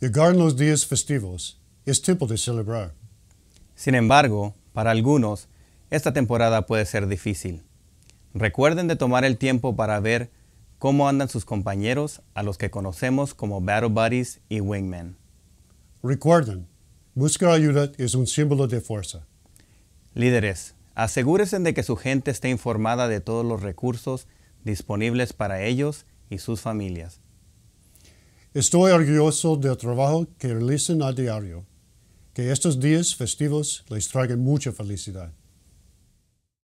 Llegaron los días festivos es tiempo de celebrar. Sin embargo, para algunos, esta temporada puede ser difícil. Recuerden de tomar el tiempo para ver cómo andan sus compañeros a los que conocemos como Battle Buddies y Wingmen. Recuerden, buscar ayuda es un símbolo de fuerza. Líderes, asegúrense de que su gente esté informada de todos los recursos disponibles para ellos y sus familias. Estoy orgulloso del trabajo que realizan a diario. Que estos días festivos les traigan mucha felicidad.